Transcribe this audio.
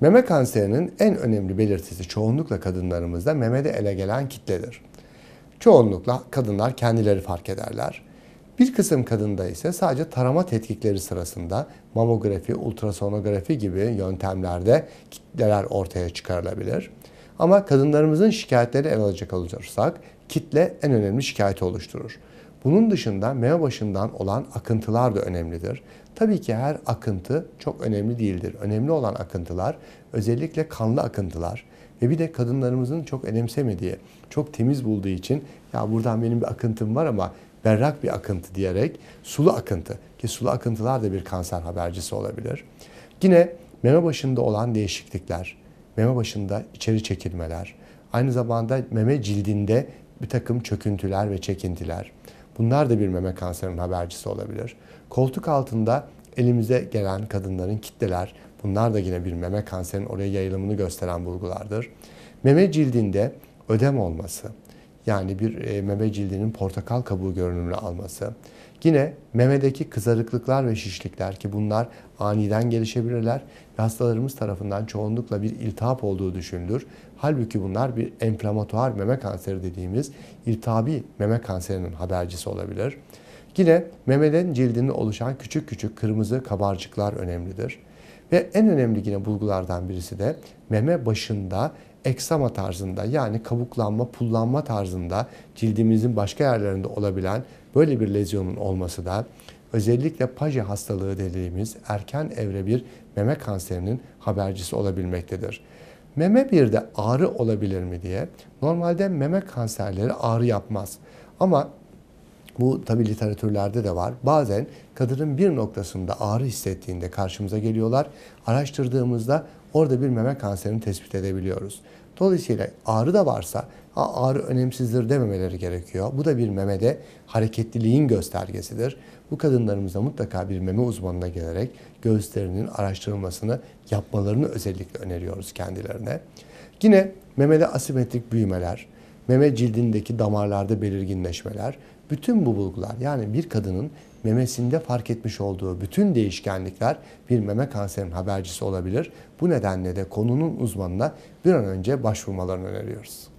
Meme kanserinin en önemli belirtisi çoğunlukla kadınlarımızda memede ele gelen kitledir. Çoğunlukla kadınlar kendileri fark ederler. Bir kısım kadında ise sadece tarama tetkikleri sırasında mamografi, ultrasonografi gibi yöntemlerde kitleler ortaya çıkarılabilir. Ama kadınlarımızın şikayetleri ele alacak olursak kitle en önemli şikayeti oluşturur. Bunun dışında meme başından olan akıntılar da önemlidir. Tabii ki her akıntı çok önemli değildir. Önemli olan akıntılar özellikle kanlı akıntılar ve bir de kadınlarımızın çok önemsemediği, çok temiz bulduğu için ya buradan benim bir akıntım var ama berrak bir akıntı diyerek sulu akıntı ki sulu akıntılar da bir kanser habercisi olabilir. Yine meme başında olan değişiklikler, meme başında içeri çekilmeler, aynı zamanda meme cildinde bir takım çöküntüler ve çekintiler, Bunlar da bir meme kanserinin habercisi olabilir. Koltuk altında elimize gelen kadınların kitleler, bunlar da yine bir meme kanserinin oraya yayılımını gösteren bulgulardır. Meme cildinde ödem olması, yani bir e, meme cildinin portakal kabuğu görünümünü alması. Yine memedeki kızarıklıklar ve şişlikler ki bunlar aniden gelişebilirler ve hastalarımız tarafından çoğunlukla bir iltihap olduğu düşünülür. Halbuki bunlar bir enflamatuar meme kanseri dediğimiz iltihabi meme kanserinin habercisi olabilir. Yine memeden cildinin oluşan küçük küçük kırmızı kabarcıklar önemlidir. Ve en önemli yine bulgulardan birisi de meme başında eksama tarzında yani kabuklanma, pullanma tarzında cildimizin başka yerlerinde olabilen böyle bir lezyonun olması da özellikle paje hastalığı dediğimiz erken evre bir meme kanserinin habercisi olabilmektedir. Meme bir de ağrı olabilir mi diye normalde meme kanserleri ağrı yapmaz. Ama bu tabi literatürlerde de var. Bazen kadının bir noktasında ağrı hissettiğinde karşımıza geliyorlar. Araştırdığımızda orada bir meme kanserini tespit edebiliyoruz. Dolayısıyla ağrı da varsa ağrı önemsizdir dememeleri gerekiyor. Bu da bir memede hareketliliğin göstergesidir. Bu kadınlarımıza mutlaka bir meme uzmanına gelerek göğüslerinin araştırılmasını yapmalarını özellikle öneriyoruz kendilerine. Yine memede asimetrik büyümeler, meme cildindeki damarlarda belirginleşmeler bütün bu bulgular yani bir kadının memesinde fark etmiş olduğu bütün değişkenlikler bir meme kanserinin habercisi olabilir. Bu nedenle de konunun uzmanına bir an önce başvurmalarını öneriyoruz.